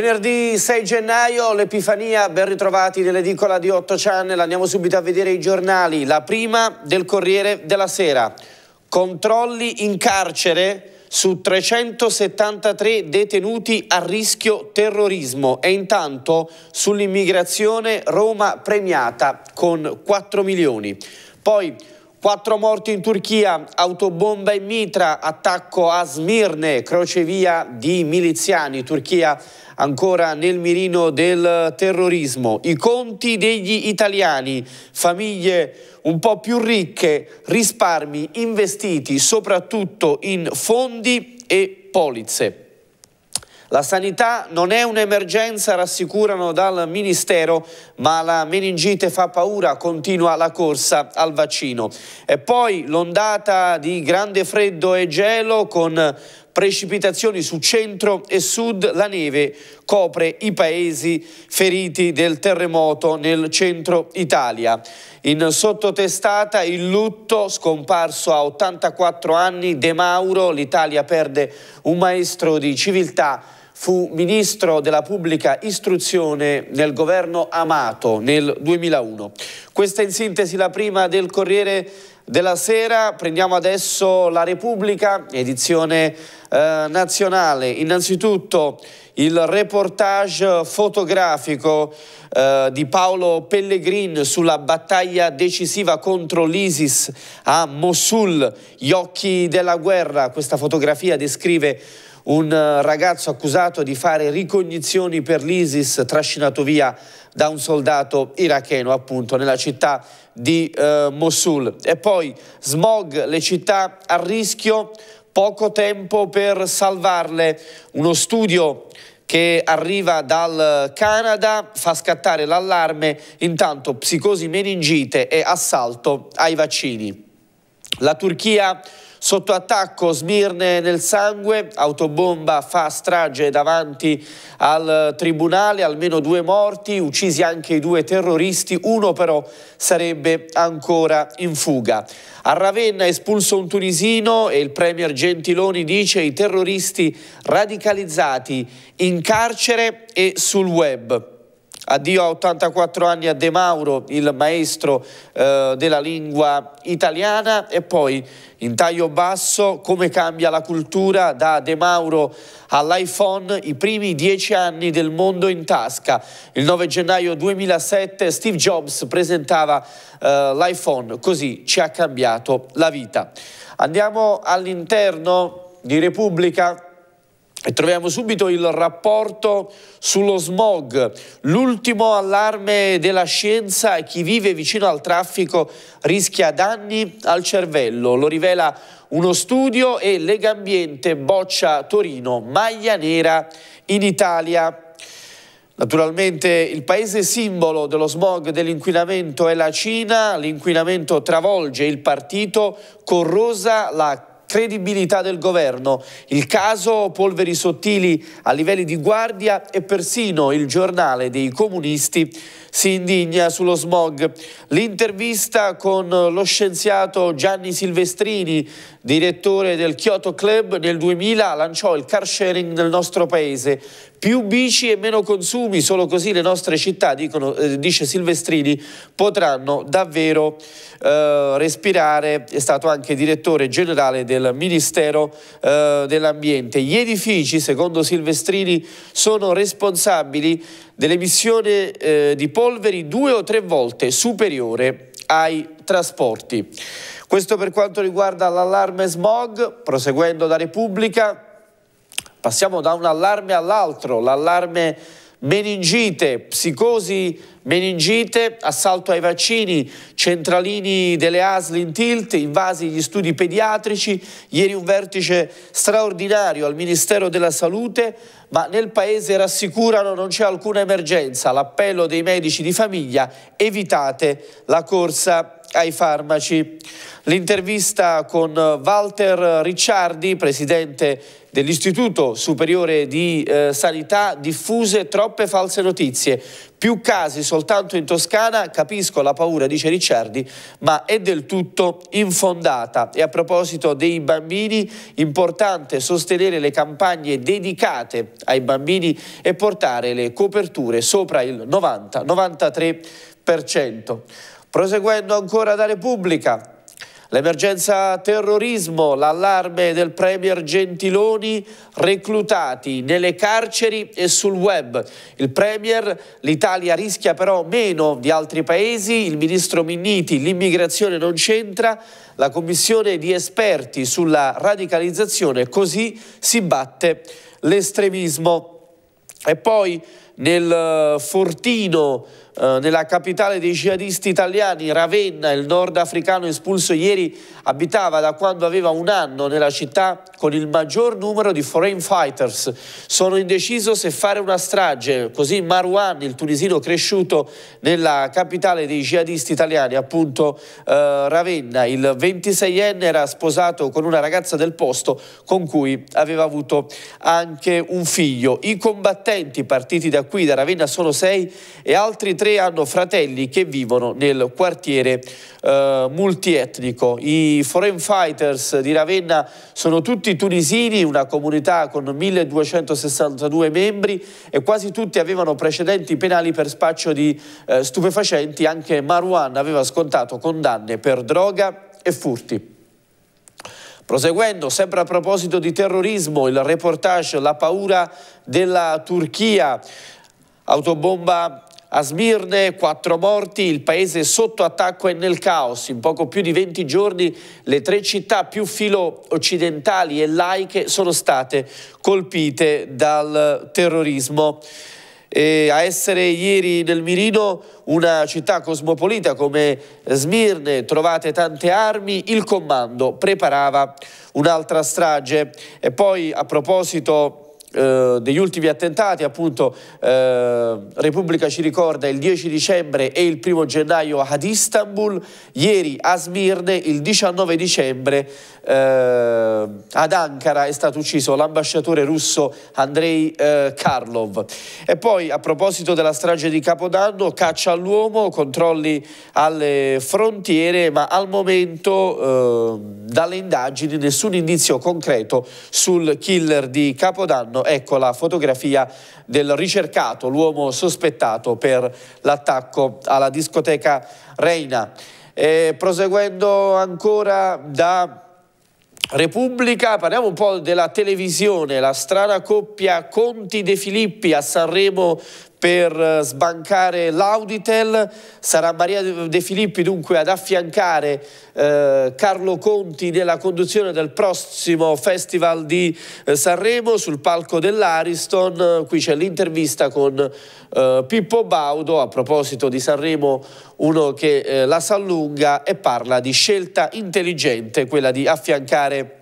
Venerdì 6 gennaio, l'Epifania, ben ritrovati nell'edicola di 8 Channel, andiamo subito a vedere i giornali. La prima del Corriere della Sera, controlli in carcere su 373 detenuti a rischio terrorismo e intanto sull'immigrazione Roma premiata con 4 milioni. Poi Quattro morti in Turchia, autobomba in mitra, attacco a Smirne, crocevia di miliziani. Turchia ancora nel mirino del terrorismo. I conti degli italiani, famiglie un po' più ricche, risparmi investiti soprattutto in fondi e polizze. La sanità non è un'emergenza, rassicurano dal Ministero, ma la meningite fa paura, continua la corsa al vaccino. E poi l'ondata di grande freddo e gelo con precipitazioni su centro e sud, la neve copre i paesi feriti del terremoto nel centro Italia. In sottotestata il lutto, scomparso a 84 anni, De Mauro, l'Italia perde un maestro di civiltà Fu ministro della pubblica istruzione nel governo Amato nel 2001. Questa è in sintesi la prima del Corriere della Sera. Prendiamo adesso La Repubblica, edizione eh, nazionale. Innanzitutto il reportage fotografico eh, di Paolo Pellegrin sulla battaglia decisiva contro l'ISIS a Mosul, gli occhi della guerra. Questa fotografia descrive un eh, ragazzo accusato di fare ricognizioni per l'ISIS trascinato via da un soldato iracheno appunto nella città di eh, Mosul. E poi smog, le città a rischio, poco tempo per salvarle, uno studio che arriva dal Canada fa scattare l'allarme, intanto psicosi meningite e assalto ai vaccini. La Turchia Sotto attacco Smirne nel sangue, autobomba fa strage davanti al tribunale, almeno due morti, uccisi anche i due terroristi, uno però sarebbe ancora in fuga. A Ravenna espulso un tunisino e il premier Gentiloni dice i terroristi radicalizzati in carcere e sul web. Addio a 84 anni a De Mauro, il maestro eh, della lingua italiana e poi in taglio basso come cambia la cultura da De Mauro all'iPhone, i primi dieci anni del mondo in tasca. Il 9 gennaio 2007 Steve Jobs presentava eh, l'iPhone, così ci ha cambiato la vita. Andiamo all'interno di Repubblica e troviamo subito il rapporto sullo smog, l'ultimo allarme della scienza e chi vive vicino al traffico rischia danni al cervello, lo rivela uno studio e Legambiente boccia Torino, maglia nera in Italia. Naturalmente il paese simbolo dello smog dell'inquinamento è la Cina, l'inquinamento travolge il partito, corrosa la credibilità del governo. Il caso polveri sottili a livelli di guardia e persino il giornale dei comunisti si indigna sullo smog. L'intervista con lo scienziato Gianni Silvestrini, direttore del Kyoto Club, nel 2000 lanciò il car sharing nel nostro paese più bici e meno consumi, solo così le nostre città, dicono, eh, dice Silvestrini, potranno davvero eh, respirare, è stato anche direttore generale del Ministero eh, dell'Ambiente. Gli edifici, secondo Silvestrini, sono responsabili dell'emissione eh, di polveri due o tre volte superiore ai trasporti. Questo per quanto riguarda l'allarme smog, proseguendo da Repubblica, Passiamo da un allarme all'altro, l'allarme meningite, psicosi, meningite, assalto ai vaccini, centralini delle ASL in tilt, invasi gli studi pediatrici, ieri un vertice straordinario al Ministero della Salute, ma nel Paese rassicurano non c'è alcuna emergenza, l'appello dei medici di famiglia, evitate la corsa ai farmaci. L'intervista con Walter Ricciardi, presidente dell'Istituto Superiore di eh, Sanità diffuse troppe false notizie. Più casi soltanto in Toscana, capisco la paura, dice Ricciardi, ma è del tutto infondata. E a proposito dei bambini, importante sostenere le campagne dedicate ai bambini e portare le coperture sopra il 90-93%. Proseguendo ancora da Repubblica, L'emergenza terrorismo, l'allarme del Premier Gentiloni, reclutati nelle carceri e sul web. Il Premier, l'Italia rischia però meno di altri paesi, il ministro Minniti, l'immigrazione non c'entra, la commissione di esperti sulla radicalizzazione così si batte l'estremismo. E poi nel eh, fortino nella eh, capitale dei jihadisti italiani, Ravenna, il nordafricano espulso ieri abitava da quando aveva un anno nella città con il maggior numero di foreign fighters. Sono indeciso se fare una strage, così Marwan, il tunisino cresciuto nella capitale dei jihadisti italiani, appunto eh, Ravenna, il 26enne era sposato con una ragazza del posto con cui aveva avuto anche un figlio. I combattenti partiti da qui, da Ravenna, sono sei e altri tre hanno fratelli che vivono nel quartiere eh, multietnico. I Foreign Fighters di Ravenna sono tutti tunisini, una comunità con 1262 membri e quasi tutti avevano precedenti penali per spaccio di eh, stupefacenti. Anche Marwan aveva scontato condanne per droga e furti. Proseguendo, sempre a proposito di terrorismo, il reportage La paura della Turchia, autobomba a Smirne quattro morti, il paese sotto attacco e nel caos. In poco più di 20 giorni le tre città più filo occidentali e laiche sono state colpite dal terrorismo. E a essere ieri nel mirino una città cosmopolita come Smirne, trovate tante armi, il comando preparava un'altra strage. E poi a proposito eh, degli ultimi attentati, appunto eh, Repubblica ci ricorda il 10 dicembre e il 1 gennaio ad Istanbul, ieri a Smirne, il 19 dicembre eh, ad Ankara è stato ucciso l'ambasciatore russo Andrei eh, Karlov. E poi a proposito della strage di Capodanno, caccia all'uomo, controlli alle frontiere, ma al momento eh, dalle indagini nessun indizio concreto sul killer di Capodanno Milano. Ecco la fotografia del ricercato, l'uomo sospettato per l'attacco alla discoteca Reina. E proseguendo ancora da... Repubblica, parliamo un po' della televisione, la strana coppia Conti De Filippi a Sanremo per eh, sbancare l'Auditel, sarà Maria De Filippi dunque ad affiancare eh, Carlo Conti nella conduzione del prossimo Festival di eh, Sanremo sul palco dell'Ariston, eh, qui c'è l'intervista con eh, Pippo Baudo a proposito di Sanremo, uno che eh, la s'allunga e parla di scelta intelligente, quella di affiancare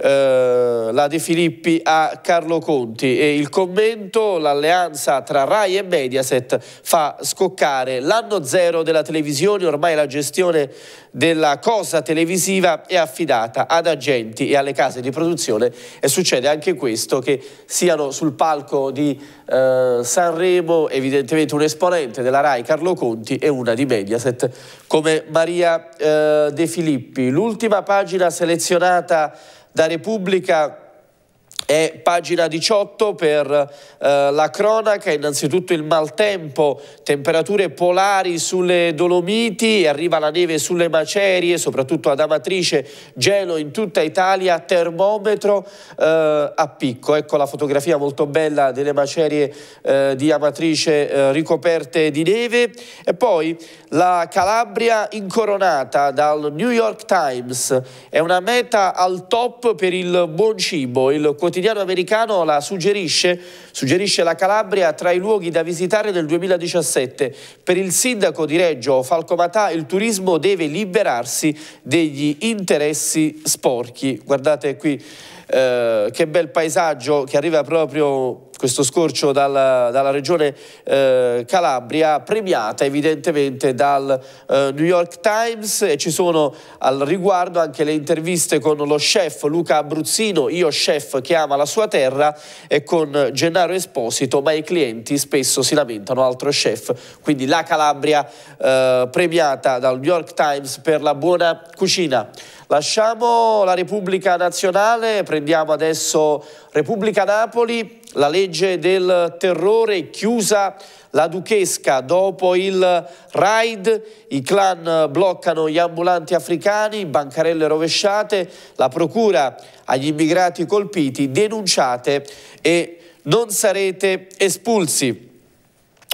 eh, la De Filippi a Carlo Conti e il commento l'alleanza tra Rai e Mediaset fa scoccare l'anno zero della televisione, ormai la gestione della cosa televisiva è affidata ad agenti e alle case di produzione e succede anche questo che siano sul palco di eh, Sanremo evidentemente un esponente della RAI Carlo Conti e una di Mediaset come Maria eh, De Filippi. L'ultima pagina selezionata da Repubblica è pagina 18 per eh, la cronaca, innanzitutto il maltempo, temperature polari sulle Dolomiti, arriva la neve sulle macerie, soprattutto ad Amatrice, gelo in tutta Italia, termometro eh, a picco. Ecco la fotografia molto bella delle macerie eh, di Amatrice eh, ricoperte di neve. E poi la Calabria incoronata dal New York Times, è una meta al top per il buon cibo, il quotidiano quotidiano americano la suggerisce, suggerisce la Calabria tra i luoghi da visitare nel 2017. Per il sindaco di Reggio Falco Matà il turismo deve liberarsi degli interessi sporchi. Guardate qui eh, che bel paesaggio che arriva proprio questo scorcio dalla, dalla regione eh, Calabria, premiata evidentemente dal eh, New York Times e ci sono al riguardo anche le interviste con lo chef Luca Abruzzino, io chef che ama la sua terra e con Gennaro Esposito, ma i clienti spesso si lamentano altro chef, quindi la Calabria eh, premiata dal New York Times per la buona cucina. Lasciamo la Repubblica Nazionale, prendiamo adesso Repubblica Napoli, la legge del terrore, chiusa la Duchesca. Dopo il raid i clan bloccano gli ambulanti africani, bancarelle rovesciate, la procura agli immigrati colpiti, denunciate e non sarete espulsi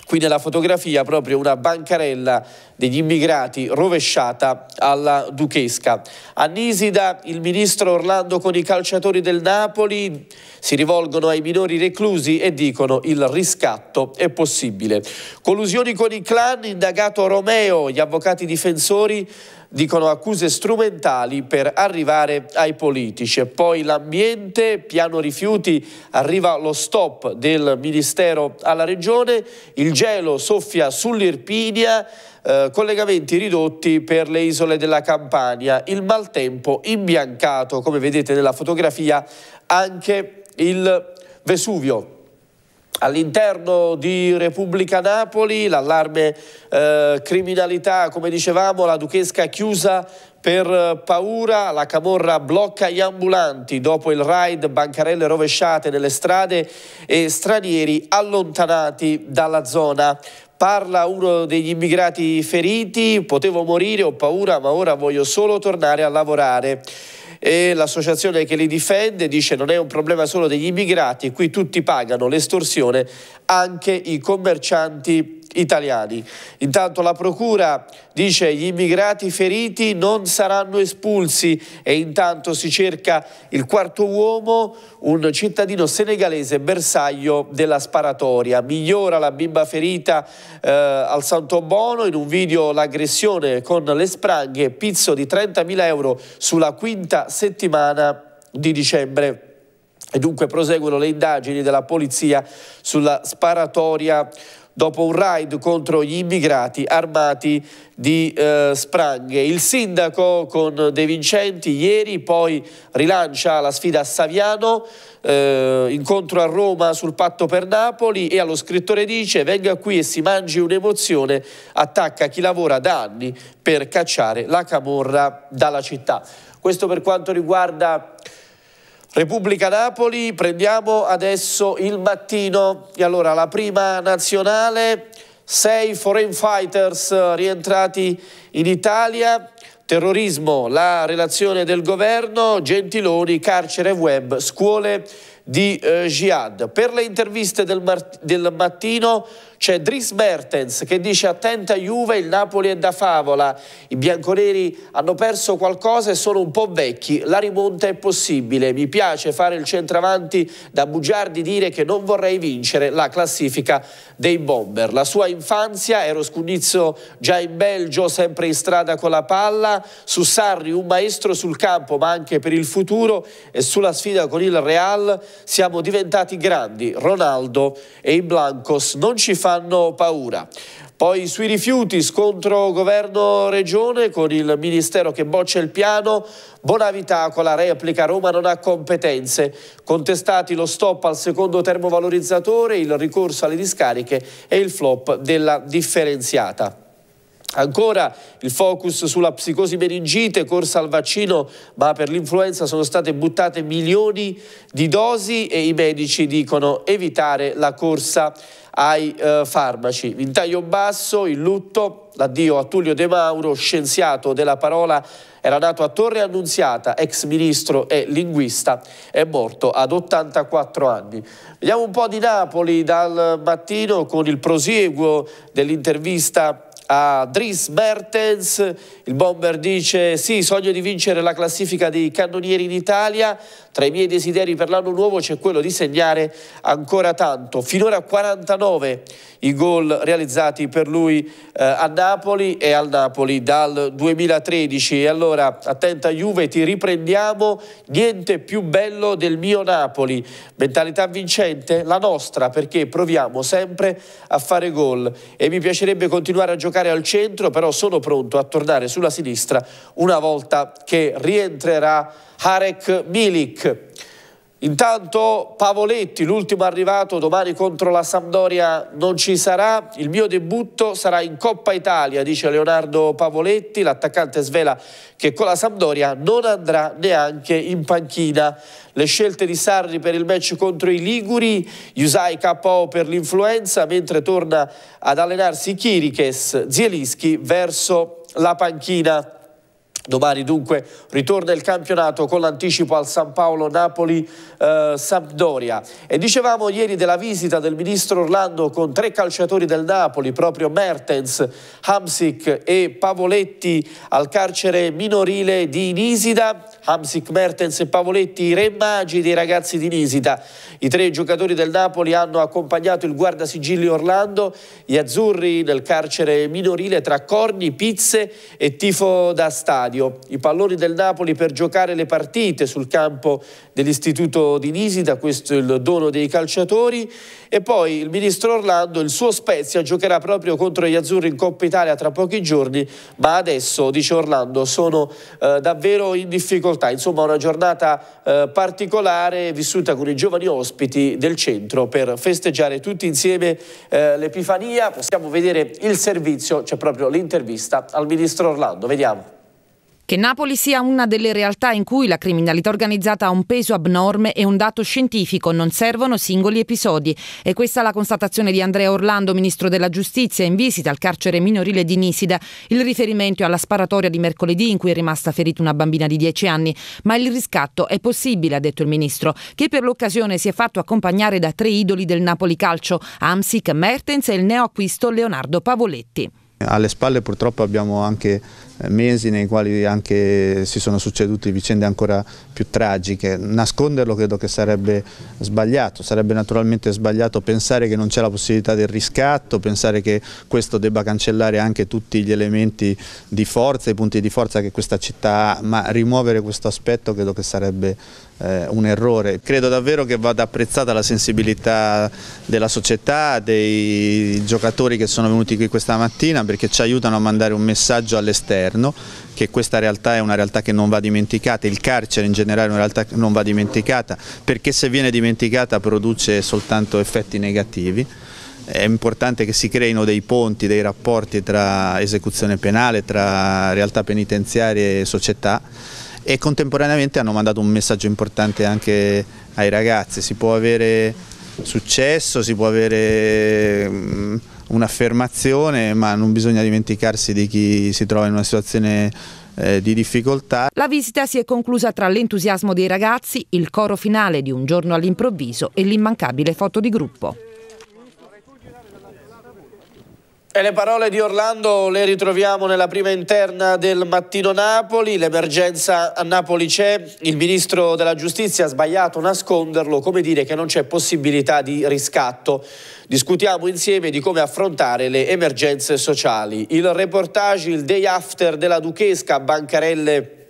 qui nella fotografia proprio una bancarella degli immigrati rovesciata alla Duchesca. A Nisida il ministro Orlando con i calciatori del Napoli si rivolgono ai minori reclusi e dicono il riscatto è possibile. Collusioni con i clan, indagato Romeo, gli avvocati difensori dicono accuse strumentali per arrivare ai politici. Poi l'ambiente, piano rifiuti, arriva lo stop del Ministero alla Regione, il gelo soffia sull'Irpinia, eh, collegamenti ridotti per le isole della Campania, il maltempo imbiancato, come vedete nella fotografia, anche il Vesuvio. All'interno di Repubblica Napoli l'allarme eh, criminalità, come dicevamo, la Duchesca chiusa per eh, paura, la Camorra blocca gli ambulanti dopo il raid, bancarelle rovesciate nelle strade e stranieri allontanati dalla zona. Parla uno degli immigrati feriti, potevo morire, ho paura, ma ora voglio solo tornare a lavorare e l'associazione che li difende dice non è un problema solo degli immigrati, qui tutti pagano l'estorsione, anche i commercianti italiani. Intanto la Procura dice che gli immigrati feriti non saranno espulsi e intanto si cerca il quarto uomo, un cittadino senegalese bersaglio della sparatoria. Migliora la bimba ferita eh, al Santo Bono, in un video l'aggressione con le spranghe, pizzo di 30.000 euro sulla quinta settimana di dicembre. E dunque proseguono le indagini della polizia sulla sparatoria dopo un raid contro gli immigrati armati di eh, spranghe. Il sindaco con De Vincenti ieri poi rilancia la sfida a Saviano, eh, incontro a Roma sul patto per Napoli e allo scrittore dice venga qui e si mangi un'emozione, attacca chi lavora da anni per cacciare la camorra dalla città. Questo per quanto riguarda Repubblica Napoli, prendiamo adesso il mattino. E allora la prima nazionale, sei foreign fighters rientrati in Italia, terrorismo, la relazione del governo, Gentiloni, carcere web, scuole di eh, Jihad. Per le interviste del, del mattino c'è Dries Mertens che dice attenta Juve, il Napoli è da favola, i bianconeri hanno perso qualcosa e sono un po' vecchi, la rimonta è possibile, mi piace fare il centravanti da bugiardi dire che non vorrei vincere la classifica dei bomber. La sua infanzia, ero scugnizio già in Belgio, sempre in strada con la palla, su Sarri un maestro sul campo ma anche per il futuro e sulla sfida con il Real siamo diventati grandi, Ronaldo e i Blancos non ci fanno paura. Poi sui rifiuti, scontro governo-regione con il ministero che boccia il piano, Bonavità con la replica Roma non ha competenze, contestati lo stop al secondo termovalorizzatore, il ricorso alle discariche e il flop della differenziata. Ancora il focus sulla psicosi meningite, corsa al vaccino, ma per l'influenza sono state buttate milioni di dosi e i medici dicono evitare la corsa ai eh, farmaci. In taglio basso, il lutto, l'addio a Tullio De Mauro, scienziato della parola, era nato a Torre Annunziata, ex ministro e linguista, è morto ad 84 anni. Vediamo un po' di Napoli dal mattino con il prosieguo dell'intervista a Dries Bertens, il bomber dice sì, sogno di vincere la classifica dei cannonieri d'Italia, tra i miei desideri per l'anno nuovo c'è quello di segnare ancora tanto, finora 49 i gol realizzati per lui eh, a Napoli e al Napoli dal 2013 e allora attenta Juve ti riprendiamo, niente più bello del mio Napoli, mentalità vincente, la nostra perché proviamo sempre a fare gol e mi piacerebbe continuare a giocare giocare al centro, però sono pronto a tornare sulla sinistra una volta che rientrerà Harek Milik. Intanto Pavoletti, l'ultimo arrivato domani contro la Sampdoria non ci sarà, il mio debutto sarà in Coppa Italia, dice Leonardo Pavoletti, l'attaccante svela che con la Sampdoria non andrà neanche in panchina. Le scelte di Sarri per il match contro i Liguri, Usai KO per l'influenza, mentre torna ad allenarsi Kirikes, Zielinski verso la panchina. Domani dunque ritorna il campionato con l'anticipo al San Paolo Napoli eh, Sampdoria. E dicevamo ieri della visita del ministro Orlando con tre calciatori del Napoli, proprio Mertens, Hamsik e Pavoletti al carcere minorile di Nisida. Hamsik, Mertens e Pavoletti, i re magi dei ragazzi di Nisida. I tre giocatori del Napoli hanno accompagnato il guardasigilli Orlando, gli azzurri nel carcere minorile tra corni, pizze e tifo da stadio. I palloni del Napoli per giocare le partite sul campo dell'Istituto di visita, questo è il dono dei calciatori e poi il ministro Orlando, il suo Spezia giocherà proprio contro gli Azzurri in Coppa Italia tra pochi giorni, ma adesso, dice Orlando, sono eh, davvero in difficoltà, insomma una giornata eh, particolare vissuta con i giovani ospiti del centro per festeggiare tutti insieme eh, l'Epifania, possiamo vedere il servizio, c'è proprio l'intervista al ministro Orlando, vediamo. Che Napoli sia una delle realtà in cui la criminalità organizzata ha un peso abnorme è un dato scientifico, non servono singoli episodi. E questa è la constatazione di Andrea Orlando, ministro della Giustizia, in visita al carcere minorile di Nisida. Il riferimento è alla sparatoria di mercoledì in cui è rimasta ferita una bambina di 10 anni. Ma il riscatto è possibile, ha detto il ministro, che per l'occasione si è fatto accompagnare da tre idoli del Napoli Calcio, Amsic, Mertens e il neoacquisto Leonardo Pavoletti. Alle spalle purtroppo abbiamo anche eh, mesi nei quali anche si sono succedute vicende ancora più tragiche. Nasconderlo credo che sarebbe sbagliato, sarebbe naturalmente sbagliato pensare che non c'è la possibilità del riscatto, pensare che questo debba cancellare anche tutti gli elementi di forza, i punti di forza che questa città ha, ma rimuovere questo aspetto credo che sarebbe eh, un errore. Credo davvero che vada apprezzata la sensibilità della società, dei giocatori che sono venuti qui questa mattina perché ci aiutano a mandare un messaggio all'esterno governo, che questa realtà è una realtà che non va dimenticata, il carcere in generale è una realtà che non va dimenticata, perché se viene dimenticata produce soltanto effetti negativi è importante che si creino dei ponti, dei rapporti tra esecuzione penale, tra realtà penitenziarie e società e contemporaneamente hanno mandato un messaggio importante anche ai ragazzi, si può avere successo, si può avere mm, un'affermazione, ma non bisogna dimenticarsi di chi si trova in una situazione eh, di difficoltà. La visita si è conclusa tra l'entusiasmo dei ragazzi, il coro finale di Un giorno all'improvviso e l'immancabile foto di gruppo. E le parole di Orlando le ritroviamo nella prima interna del mattino Napoli, l'emergenza a Napoli c'è, il ministro della giustizia ha sbagliato nasconderlo, come dire che non c'è possibilità di riscatto. Discutiamo insieme di come affrontare le emergenze sociali. Il reportage Il Day After della Duchesca, Bancarelle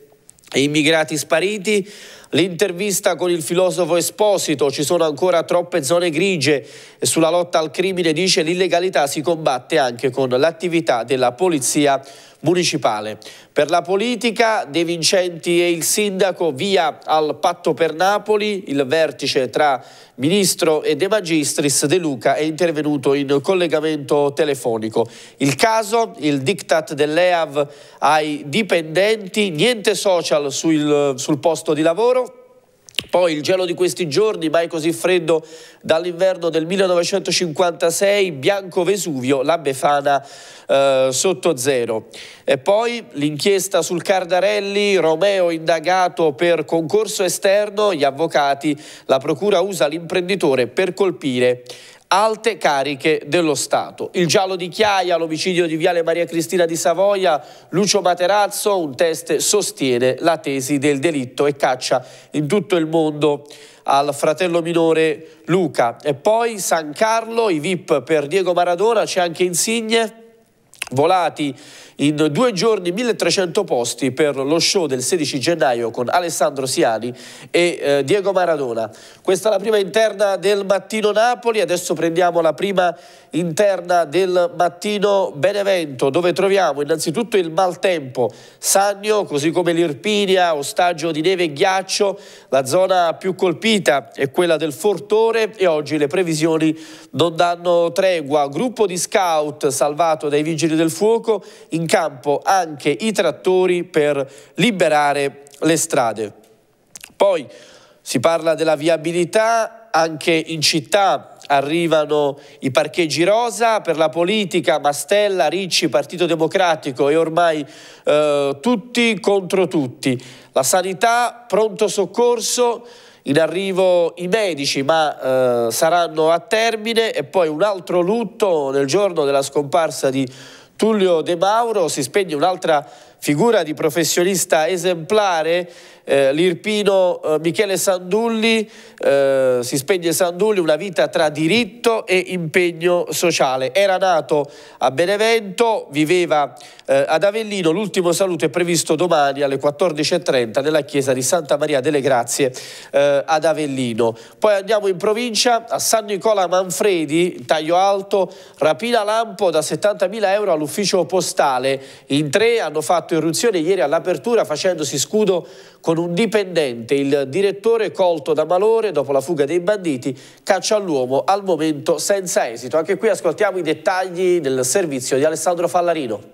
e Immigrati Spariti, L'intervista con il filosofo Esposito, ci sono ancora troppe zone grigie sulla lotta al crimine, dice l'illegalità si combatte anche con l'attività della polizia municipale. Per la politica De Vincenti e il sindaco via al patto per Napoli, il vertice tra ministro e De Magistris De Luca è intervenuto in collegamento telefonico. Il caso, il diktat dell'EAV ai dipendenti, niente social sul, sul posto di lavoro, poi il gelo di questi giorni, mai così freddo dall'inverno del 1956, Bianco Vesuvio, la Befana eh, sotto zero. E poi l'inchiesta sul Cardarelli, Romeo indagato per concorso esterno, gli avvocati, la procura usa l'imprenditore per colpire alte cariche dello Stato. Il giallo di Chiaia, l'omicidio di Viale Maria Cristina di Savoia, Lucio Materazzo, un test sostiene la tesi del delitto e caccia in tutto il mondo al fratello minore Luca. E poi San Carlo, i VIP per Diego Maradona, c'è anche Insigne Volati in due giorni 1300 posti per lo show del 16 gennaio con Alessandro Siani e eh, Diego Maradona. Questa è la prima interna del mattino Napoli, adesso prendiamo la prima interna del mattino Benevento dove troviamo innanzitutto il maltempo, Sannio così come l'Irpinia, ostaggio di neve e ghiaccio, la zona più colpita è quella del Fortore e oggi le previsioni non danno tregua. Gruppo di scout salvato dai vigili vigili del fuoco, in campo anche i trattori per liberare le strade. Poi si parla della viabilità, anche in città arrivano i parcheggi rosa per la politica, Mastella, Ricci, Partito Democratico e ormai eh, tutti contro tutti. La sanità, pronto soccorso, in arrivo i medici ma eh, saranno a termine e poi un altro lutto nel giorno della scomparsa di Tullio De Mauro si spegne un'altra Figura di professionista esemplare, eh, l'irpino eh, Michele Sandulli, eh, si spegne Sandulli, una vita tra diritto e impegno sociale. Era nato a Benevento, viveva eh, ad Avellino, l'ultimo saluto è previsto domani alle 14.30 nella chiesa di Santa Maria delle Grazie eh, ad Avellino. Poi andiamo in provincia a San Nicola Manfredi, taglio alto, rapina lampo da 70.000 euro all'ufficio postale. In tre hanno fatto fatto irruzione ieri all'apertura facendosi scudo con un dipendente. Il direttore colto da malore dopo la fuga dei banditi caccia all'uomo al momento senza esito. Anche qui ascoltiamo i dettagli del servizio di Alessandro Fallarino.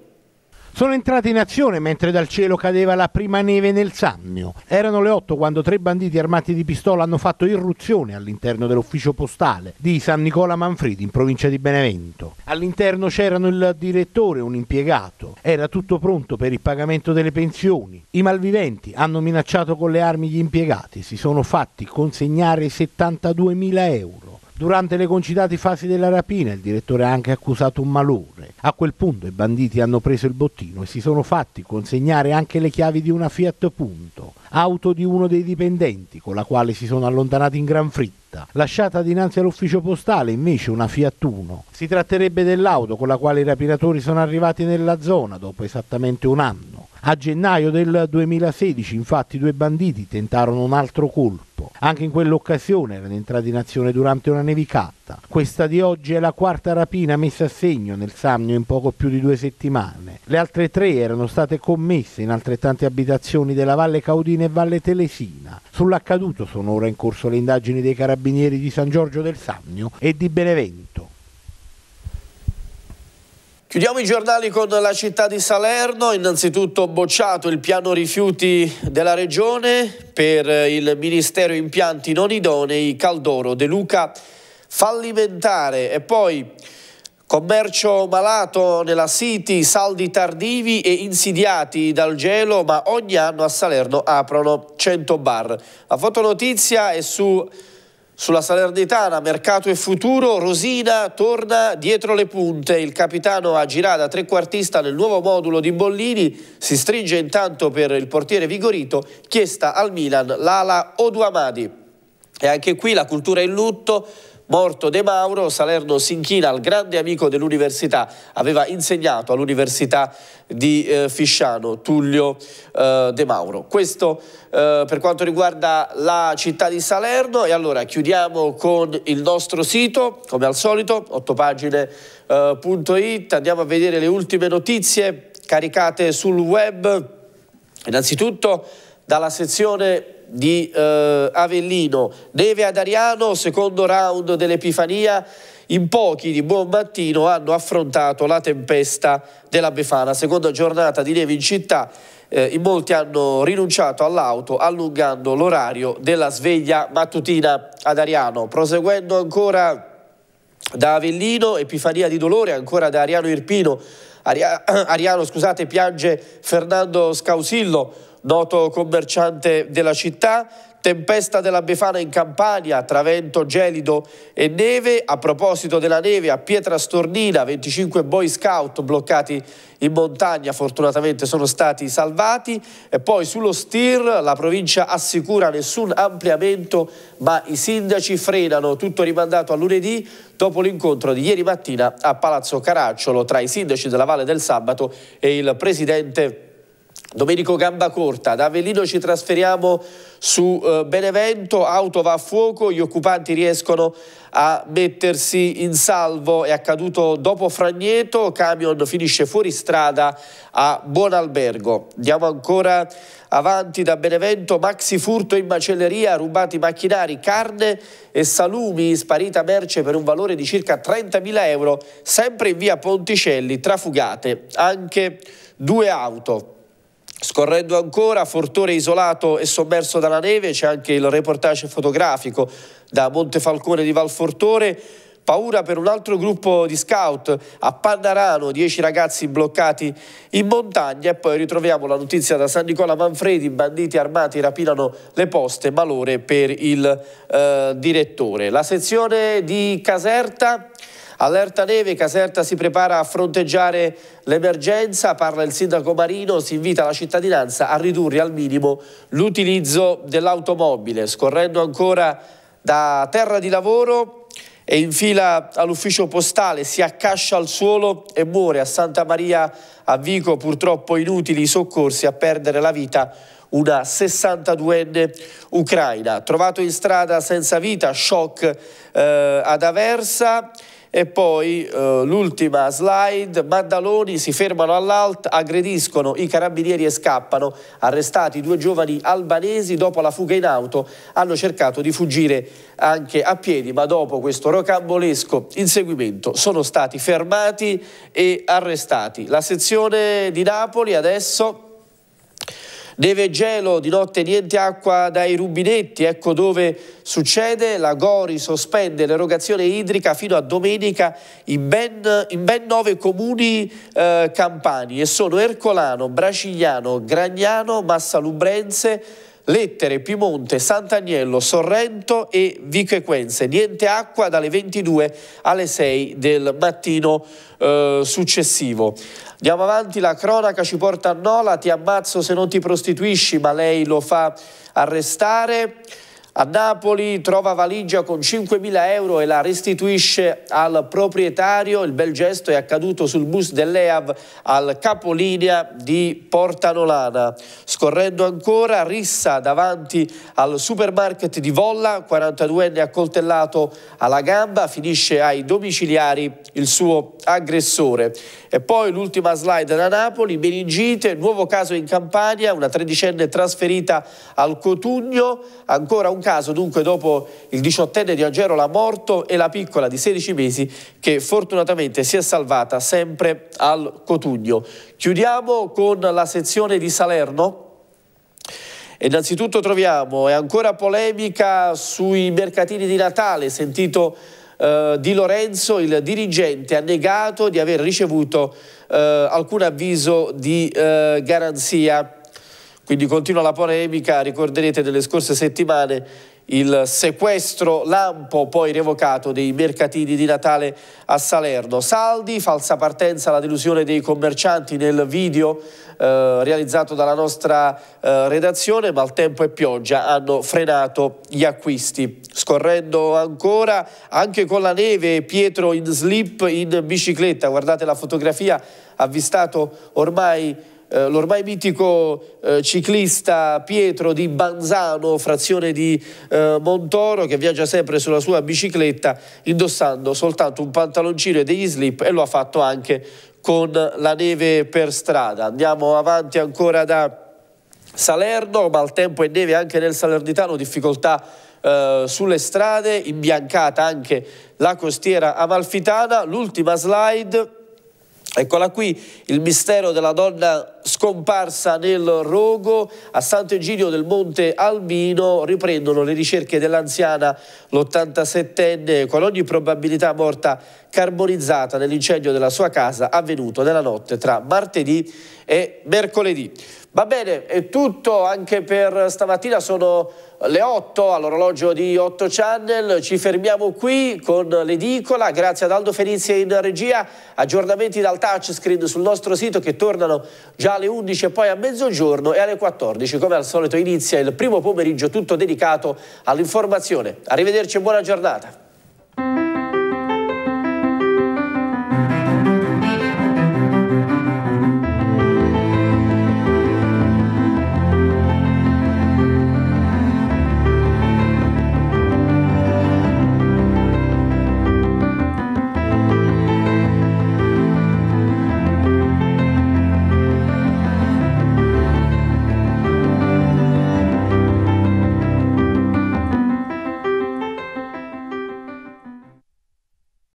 Sono entrati in azione mentre dal cielo cadeva la prima neve nel Sannio. Erano le 8 quando tre banditi armati di pistola hanno fatto irruzione all'interno dell'ufficio postale di San Nicola Manfredi in provincia di Benevento. All'interno c'erano il direttore e un impiegato. Era tutto pronto per il pagamento delle pensioni. I malviventi hanno minacciato con le armi gli impiegati, si sono fatti consegnare 72.000 euro. Durante le concitate fasi della rapina il direttore ha anche accusato un malore. A quel punto i banditi hanno preso il bottino e si sono fatti consegnare anche le chiavi di una Fiat Punto, auto di uno dei dipendenti con la quale si sono allontanati in gran fritta. Lasciata dinanzi all'ufficio postale invece una Fiat Uno. Si tratterebbe dell'auto con la quale i rapinatori sono arrivati nella zona dopo esattamente un anno. A gennaio del 2016 infatti due banditi tentarono un altro colpo. Anche in quell'occasione erano entrati in azione durante una nevicata. Questa di oggi è la quarta rapina messa a segno nel Samnio in poco più di due settimane. Le altre tre erano state commesse in altrettante abitazioni della Valle Caudina e Valle Telesina. Sull'accaduto sono ora in corso le indagini dei carabinieri di San Giorgio del Samnio e di Benevento. Chiudiamo i giornali con la città di Salerno, innanzitutto bocciato il piano rifiuti della regione per il Ministero impianti non idonei Caldoro De Luca fallimentare e poi commercio malato nella City, saldi tardivi e insidiati dal gelo ma ogni anno a Salerno aprono 100 bar. La fotonotizia è su sulla Salernitana, mercato e futuro, Rosina torna dietro le punte. Il capitano a girata trequartista nel nuovo modulo di Bollini. Si stringe intanto per il portiere Vigorito, chiesta al Milan l'ala Oduamadi. E anche qui la cultura in lutto, Morto De Mauro, Salerno si inchina al grande amico dell'università, aveva insegnato all'università di eh, Fisciano, Tullio eh, De Mauro. Questo eh, per quanto riguarda la città di Salerno e allora chiudiamo con il nostro sito, come al solito, ottopagine.it, eh, pagineit andiamo a vedere le ultime notizie caricate sul web, innanzitutto dalla sezione di eh, Avellino, neve ad Ariano, secondo round dell'Epifania, in pochi di buon mattino hanno affrontato la tempesta della Befana, seconda giornata di neve in città, eh, in molti hanno rinunciato all'auto allungando l'orario della sveglia mattutina ad Ariano, proseguendo ancora da Avellino, Epifania di Dolore, ancora da Ariano Irpino, Aria Ariano scusate, piange Fernando Scausillo, noto commerciante della città, Tempesta della Befana in Campania, tra vento gelido e neve. A proposito della neve, a Pietra Stornina, 25 Boy Scout bloccati in montagna, fortunatamente sono stati salvati. E poi sullo STIR la provincia assicura nessun ampliamento, ma i sindaci frenano, tutto rimandato a lunedì dopo l'incontro di ieri mattina a Palazzo Caracciolo tra i sindaci della Valle del Sabato e il presidente Domenico Gambacorta, da Avellino ci trasferiamo su eh, Benevento, auto va a fuoco, gli occupanti riescono a mettersi in salvo, è accaduto dopo Fragneto, camion finisce fuori strada a Buonalbergo. Andiamo ancora avanti da Benevento, maxi furto in macelleria, rubati macchinari, carne e salumi, sparita merce per un valore di circa 30.000 euro, sempre in via Ponticelli, trafugate anche due auto. Scorrendo ancora, Fortore isolato e sommerso dalla neve, c'è anche il reportage fotografico da Montefalcone di Valfortore, paura per un altro gruppo di scout a Pandarano, dieci ragazzi bloccati in montagna e poi ritroviamo la notizia da San Nicola Manfredi, banditi armati rapinano le poste, malore per il eh, direttore. La sezione di Caserta Allerta neve, Caserta si prepara a fronteggiare l'emergenza, parla il sindaco Marino, si invita la cittadinanza a ridurre al minimo l'utilizzo dell'automobile, scorrendo ancora da terra di lavoro e in fila all'ufficio postale, si accascia al suolo e muore a Santa Maria a Vico, purtroppo inutili i soccorsi a perdere la vita una 62enne ucraina. Trovato in strada senza vita, shock eh, ad Aversa e poi eh, l'ultima slide, Maddaloni si fermano all'alt, aggrediscono i carabinieri e scappano. Arrestati due giovani albanesi dopo la fuga in auto, hanno cercato di fuggire anche a piedi, ma dopo questo rocambolesco inseguimento sono stati fermati e arrestati. La sezione di Napoli adesso Neve gelo, di notte niente acqua dai rubinetti, ecco dove succede, la Gori sospende l'erogazione idrica fino a domenica in ben, in ben nove comuni eh, campani e sono Ercolano, Brasigliano, Gragnano, Massalubrense, Lettere, Piemonte, Sant'Agnello, Sorrento e Vicequenze. Niente acqua dalle 22 alle 6 del mattino eh, successivo. Andiamo avanti, la cronaca ci porta a Nola, ti ammazzo se non ti prostituisci, ma lei lo fa arrestare. A Napoli trova valigia con 5.000 euro e la restituisce al proprietario. Il bel gesto è accaduto sul bus dell'EAV al capolinea di Porta Nolana. Scorrendo ancora, rissa davanti al supermarket di Volla, 42enne accoltellato alla gamba, finisce ai domiciliari il suo aggressore. E poi l'ultima slide da Napoli, meningite, nuovo caso in Campania, una tredicenne trasferita al Cotugno, ancora un caso caso dunque dopo il diciottenne di Angerola morto e la piccola di 16 mesi che fortunatamente si è salvata sempre al Cotugno. Chiudiamo con la sezione di Salerno. innanzitutto troviamo, è ancora polemica sui mercatini di Natale, sentito eh, Di Lorenzo, il dirigente, ha negato di aver ricevuto eh, alcun avviso di eh, garanzia quindi continua la polemica, ricorderete delle scorse settimane il sequestro lampo poi revocato dei mercatini di Natale a Salerno. Saldi, falsa partenza, la delusione dei commercianti nel video eh, realizzato dalla nostra eh, redazione, maltempo e pioggia hanno frenato gli acquisti. Scorrendo ancora, anche con la neve, Pietro in slip in bicicletta, guardate la fotografia, avvistato ormai eh, l'ormai mitico eh, ciclista Pietro di Banzano, frazione di eh, Montoro, che viaggia sempre sulla sua bicicletta indossando soltanto un pantaloncino e degli slip e lo ha fatto anche con la neve per strada. Andiamo avanti ancora da Salerno, maltempo e neve anche nel Salernitano, difficoltà Uh, sulle strade, imbiancata anche la costiera amalfitana. L'ultima slide Eccola qui il mistero della donna scomparsa nel rogo a Sant'Egidio del Monte Albino riprendono le ricerche dell'anziana l'87enne con ogni probabilità morta carbonizzata nell'incendio della sua casa avvenuto nella notte tra martedì e mercoledì. Va bene, è tutto anche per stamattina, sono le 8 all'orologio di 8 Channel, ci fermiamo qui con l'edicola, grazie ad Aldo Fenizia in regia, aggiornamenti dal touchscreen sul nostro sito che tornano già alle 11 e poi a mezzogiorno e alle 14, come al solito inizia il primo pomeriggio tutto dedicato all'informazione. Arrivederci e buona giornata.